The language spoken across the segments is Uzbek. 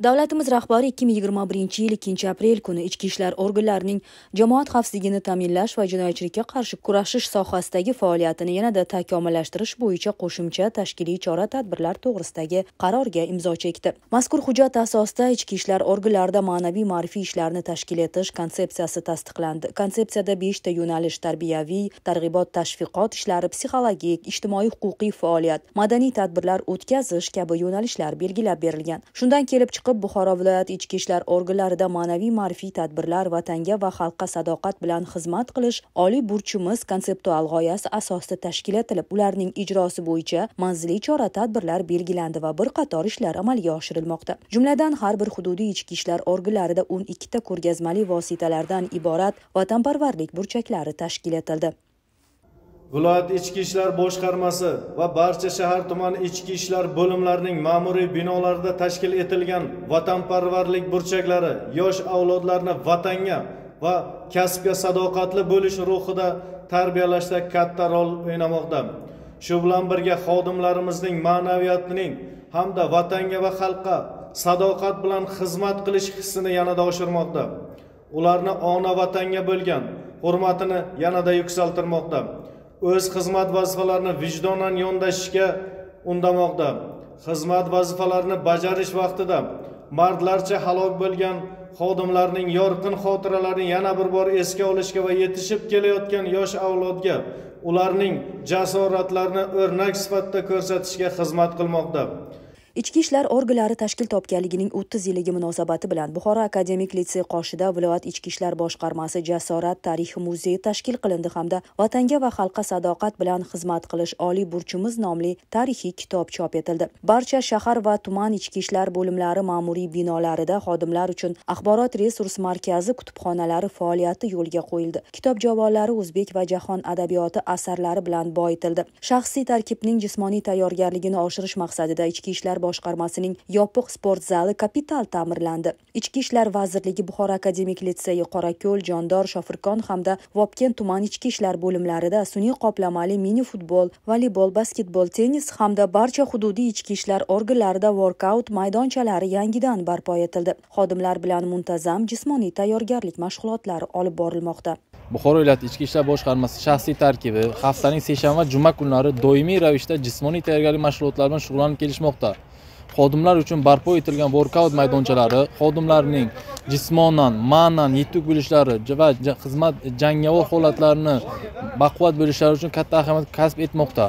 davlatimiz rahbari 2021 yil 2 aprel kuni ichki ishlar organlarining jamoat xavfsizligini ta'minlash va jinoyatchilikka qarshi kurashish sohasidagi faoliyatini yanada takomillashtirish bo'yicha qo'shimcha tashkiliy chora tadbirlar to'g'risidagi qarorga imzo chekdi mazkur hujjat asosida ichki ishlar organlarida ma'naviy ma'rifiy ishlarni tashkil etish konsepsiyasi tasdiqlandi konsepsiyada 5 ta yo'nalish tarbiyaviy targ'ibot tashviqot ishlari psixologik ijtimoiy huquqiy faoliyat madaniy tadbirlar o'tkazish kabi yo'nalishlar belgilab berilgan shundan kelib chiqib buxoro viloyati ichki ishlar organlarida ma'naviy ma'rifiy tadbirlar vatanga va xalqqa sadoqat bilan xizmat qilish oliy burchimiz konseptual g'oyasi asosida tashkil etilib ularning ijrosi bo'yicha manzilli chora tadbirlar belgilandi va bir qator ishlar amalga oshirilmoqda jumladan har bir hududiy ichki ishlar organlarida o'n ikkita ko'rgazmali vositalardan iborat vatanparvarlik burchaklari tashkil etildi viloyat ichki ishlar boshqarmasi va barcha shahar tuman ichki ishlar bo'limlarining ma'muriy binolarida tashkil etilgan vatanparvarlik burchaklari yosh avlodlarni vatanga va kasbga sadoqatli bo'lish ruhida tarbiyalashda katta rol o'ynamoqda shu bilan birga xodimlarimizning ma'naviyatining hamda vatanga va xalqqa sadoqat bilan xizmat qilish hissini yanada oshirmoqda ularni ona vatanga bo'lgan hurmatini yanada yuksaltirmoqda o'z xizmat vazifalarini vijdonan yondashishga undamoqda xizmat vazifalarini bajarish vaqtida mardlarcha halok bo'lgan xodimlarning yorqin xotiralarini yana bir bor esga olishga va yetishib kelayotgan yosh avlodga ularning jasoratlarini o'rnak sifatida ko'rsatishga xizmat qilmoqda ichki ishlar organlari tashkil topganligining 30 yilligi munosabati bilan buxoro akademik litsey qoshida viloyat ichki ishlar boshqarmasi jasorat tarixi muzeyi tashkil qilindi hamda vatanga va xalqqa sadoqat bilan xizmat qilish oliy burchimiz nomli tarixiy kitob chop etildi barcha shahar va tuman ichki ishlar bo'limlari ma'muriy binolarida xodimlar uchun axborot resurs markazi kutubxonalari faoliyati yo'lga qo'yildi kitob javonlari o'zbek va jahon adabiyoti asarlari bilan boyitildi shaxsiy tarkibning jismoniy tayyorgarligini oshirish maqsadida ichki ishlar boshqarmasining yopiq sport zali kapital ta'mirlandi ichki ishlar vazirligi buxoro akademik litseyi qorako'l jondor shofirkon hamda vobkent tuman ichki ishlar bo'limlarida sun'iy qoplamali mini futbol voleybol basketbol tennis hamda barcha hududiy ichki ishlar organlarida workout maydonchalari yangidan barpo etildi xodimlar bilan muntazam jismoniy tayyorgarlik mashg'ulotlari olib borilmoqda buxoro viloyati ichki ishlar boshqarmasi shaxsiy tarkibi haftaning seshanba va juma kunlari doimiy ravishda jismoniy tayyorgarlik mashg'ulotlari bilan shug'ullanib kelishmoqda xodimlar uchun barpo etilgan workout maydonchalari xodimlarning jismonan ma'nan yetuk bo'lishlari va xizmat jangovar holatlarini baquvvat bo'lishlari uchun katta ahamiyat kasb etmoqda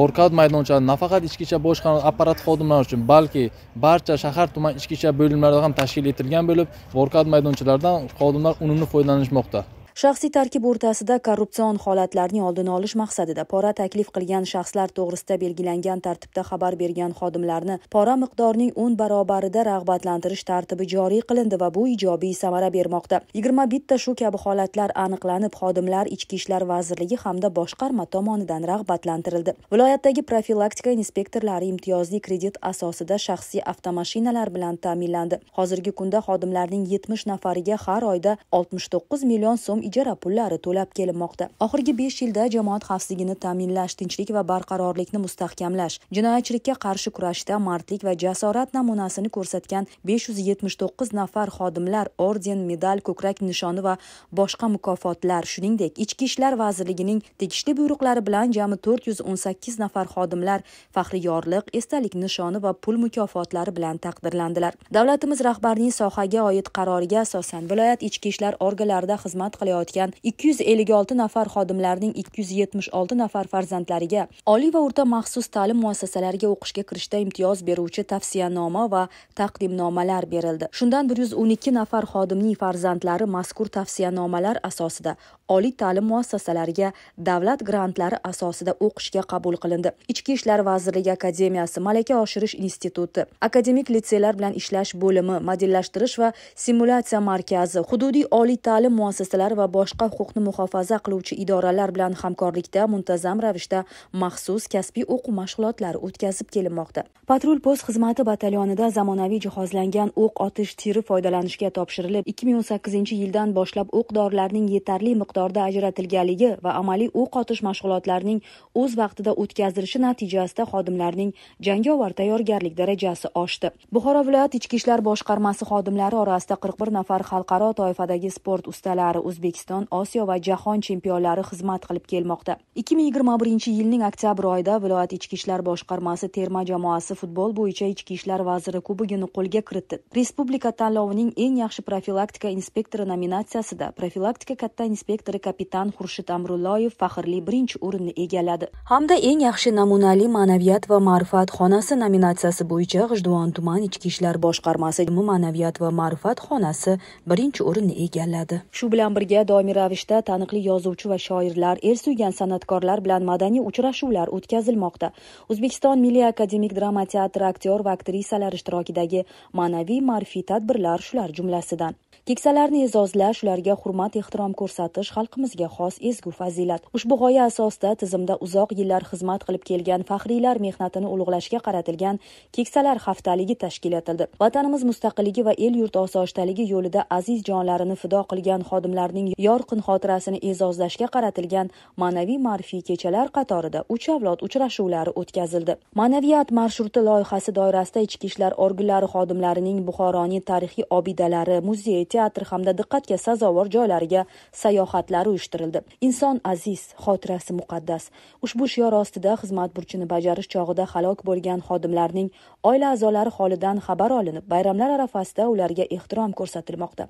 workout maydonchalari nafaqat ichki ishlar boshqarmasi apparati xodimlari uchun balki barcha shahar tuman ichki ishlar bo'limlarida ham tashkil etilgan bo'lib workout maydonchalaridan xodimlar unumli foydalanishmoqda shaxsiy tarkib o'rtasida korrupsion holatlarning oldini olish maqsadida pora taklif qilgan shaxslar to'g'risida belgilangan tartibda xabar bergan xodimlarni pora miqdorining 10 barobarida rag'batlantirish tartibi joriy qilindi va bu ijobiy samara bermoqda yigirma bitta shu kabi holatlar aniqlanib xodimlar ichki ishlar vazirligi hamda boshqarma tomonidan rag'batlantirildi viloyatdagi profilaktika inspektorlari imtiyozli kredit asosida shaxsiy avtomashinalar bilan ta'minlandi hozirgi kunda xodimlarning 70 nafariga har oyda 69 million so'm ijara pullari to'lab kelinmoqda oxirgi besh yilda jamoat xavfsizligini ta'minlash tinchlik va barqarorlikni mustahkamlash jinoyatchilikka qarshi kurashda mardlik va jasorat namunasini ko'rsatgan besh yuz yetmish to'qqiz nafar xodimlar orden medal ko'krak nishoni va boshqa mukofotlar shuningdek ichki ishlar vazirligining tegishli buyruqlari bilan jami to'rt yuz o'n sakkiz nafar xodimlar faxriy yorliq esdalik nishoni va pul mukofotlari bilan taqdirlandilar davlatimiz rahbarining sohaga oid qaroriga asosan viloyat ichki ishlar organlarida xizmat qilayotgan ishlayotgan 256 nafar xodimlarning 276 nafar farzandlariga oliy va o'rta maxsus ta'lim muassasalariga o'qishga kirishda imtiyoz beruvchi tavsiyanoma va taqdimnomalar berildi. Shundan 112 nafar xodimning farzandlari mazkur tavsiyanomalar asosida oliy ta'lim muassasalariga davlat grantlari asosida o'qishga qabul qilindi. Ichki ishlar vazirligi akademiyasi malaka oshirish instituti, akademik litseylar bilan ishlash bo'limi, modellashtirish va simulyatsiya markazi, hududiy oliy ta'lim muassasalari va boshqa huquqni muhofaza qiluvchi idoralar bilan hamkorlikda muntazam ravishda maxsus kasbiy o'quv mashg'ulotlari o'tkazib kelinmoqda patrul post xizmati batalyonida zamonaviy jihozlangan o'q otish tiri foydalanishga topshirilib 2018 yildan boshlab o'q dorilarning yetarli miqdorda ajratilganligi va amaliy o'q otish mashg'ulotlarining o'z vaqtida o'tkazilishi natijasida xodimlarning jangovar tayyorgarlik darajasi oshdi buxoro viloyat ichki ishlar boshqarmasi xodimlari orasida 41 nafar xalqaro toifadagi sport ustalari o'zbek O'zbekiston Osiyo va jahon chempionlari xizmat qilib kelmoqda. 2021-yilning oktyabr oyida viloyat ichki ishlar boshqarmasi terma jamoasi futbol bo'yicha ichki ishlar vaziri kubogini qo'lga kiritdi. Respublika tanlovining eng yaxshi profilaktika inspektori nominatsiyasida profilaktika katta inspektori kapitan Xurshid Amrulloyev faxrli birinchi o'rinni egalladi. Hamda eng yaxshi namunali ma'naviyat va ma'rifat xonasi nominatsiyasi bo'yicha G'ijduvon tuman ichki ishlar boshqarmasi ma'naviyat va ma'rifat xonasi birinchi o'rinni egalladi. Shu bilan birga mavzuga doimiy ravishda taniqli yozuvchi va shoirlar el suygan san'atkorlar bilan madaniy uchrashuvlar o'tkazilmoqda o'zbekiston milliy akademik drama teatri aktyor va aktrisalar ishtirokidagi ma'naviy ma'rifiy tadbirlar shular jumlasidan keksalarni e'zozlash ularga hurmat ehtirom ko'rsatish xalqimizga xos ezgu fazilat ushbu g'oya asosida tizimda uzoq yillar xizmat qilib kelgan faxriylar mehnatini ulug'lashga qaratilgan keksalar haftaligi tashkil etildi vatanimiz mustaqilligi va el yurt osoyishtaligi yo'lida aziz jonlarini fido qilgan xodimlarning yorqin xotirasini e'zozlashga qaratilgan ma'naviy ma'rifiy kechalar qatorida uch avlod uchrashuvlari o'tkazildi ma'naviyat marshruti loyihasi doirasida ichki ishlar organlari xodimlarining buxoroning tarixiy obidalari muzey teatr hamda diqqatga sazovor joylariga sayohatlari uyushtirildi inson aziz xotirasi muqaddas ushbu shior ostida xizmat burchini bajarish chog'ida halok bo'lgan xodimlarning oila a'zolari holidan xabar olinib bayramlar arafasida ularga ehtirom ko'rsatilmoqda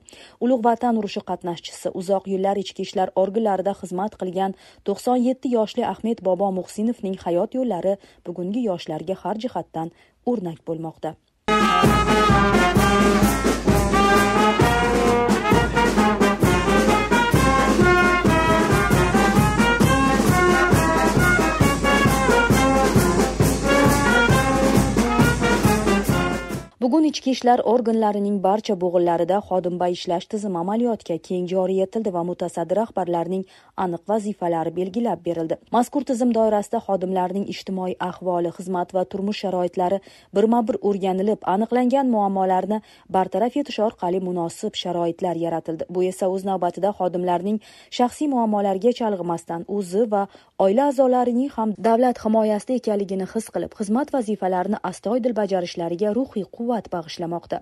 ulug' vatan urushi qatnashchisi uzoq yillar ichki ishlar organlarida xizmat qilgan 97 yoshli Ahmed Bobo Muhsinovning hayot yo'llari bugungi yoshlarga har jihatdan o'rnak bo'lmoqda. bugun ichki ishlar organlarining barcha bo'g'inlarida xodimba ishlash tizimi amaliyotga keng joriy etildi va mutasaddi rahbarlarning aniq vazifalari belgilab berildi mazkur tizim doirasida xodimlarning ijtimoiy ahvoli xizmat va turmush sharoitlari birma bir o'rganilib aniqlangan muammolarni bartaraf etish orqali munosib sharoitlar yaratildi bu esa o'z navbatida xodimlarning shaxsiy muammolarga chalg'imasdan o'zi va oila a'zolarining ham davlat himoyasida ekanligini his qilib xizmat vazifalarini astoydil bajarishlariga ruhiy quvvat quvvat bag'ishlamoqda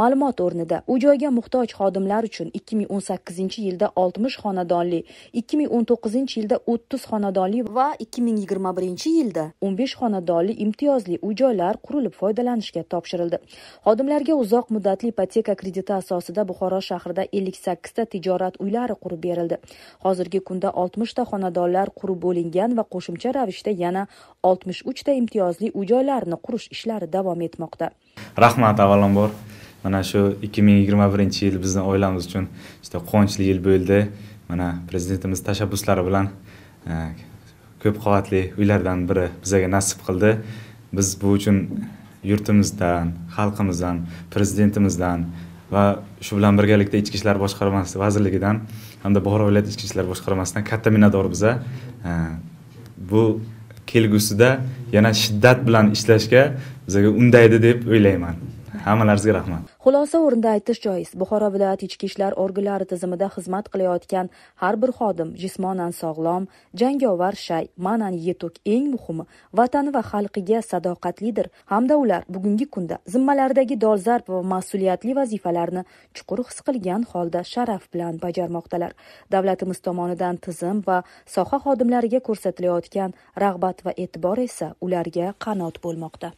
ma'lumot o'rnida u joyga muhtoj xodimlar uchun 2018 yilda 60 xonadonli 2019 yilda 30 xonadonli va 2021 yilda 15 xonadonli imtiyozli uy joylar qurilib foydalanishga topshirildi xodimlarga uzoq muddatli ipoteka krediti asosida buxoro shahrida 58 ta tijorat uylari qurib berildi hozirgi kunda 60 ta xonadonlar qurib bo'lingan va qo'shimcha ravishda yana 63 ta imtiyozli uy joylarni qurish ishlari davom etmoqda rahmat avvalambor mana shu ikki ming yigirma birinchi yil bizni oilamiz uchun juda quvonchli yil bo'ldi mana prezidentimiz tashabbuslari bilan e, ko'p qavatli uylardan biri bizaga nasib qildi biz bu uchun yurtimizdan xalqimizdan prezidentimizdan va shu bilan birgalikda ichki ishlar boshqarmasi vazirligidan hamda buxoro viloyati ichki ishlar boshqarmasidan katta minnatdor e, bu kelgusida yana shiddat bilan ishlashga bizaga undaydi deb o'ylayman hammalaringizga rahmat Xulosa o'rinda aytish joiz, Buxoro viloyati ichki ishlar organlari tizimida xizmat qilayotgan har bir xodim jismonan sog'lom, jangovar shay, ma'nan yetuk, eng muhimi vatani va xalqiga sadoqatlidir hamda ular bugungi kunda zimmalaridagi dolzarb va mas'uliyatli vazifalarni chuqur his qilgan holda sharaf bilan bajarmoqdalar. Davlatimiz tomonidan tizim va soha xodimlariga ko'rsatilayotgan rag'bat va e'tibor esa ularga qanot bo'lmoqda.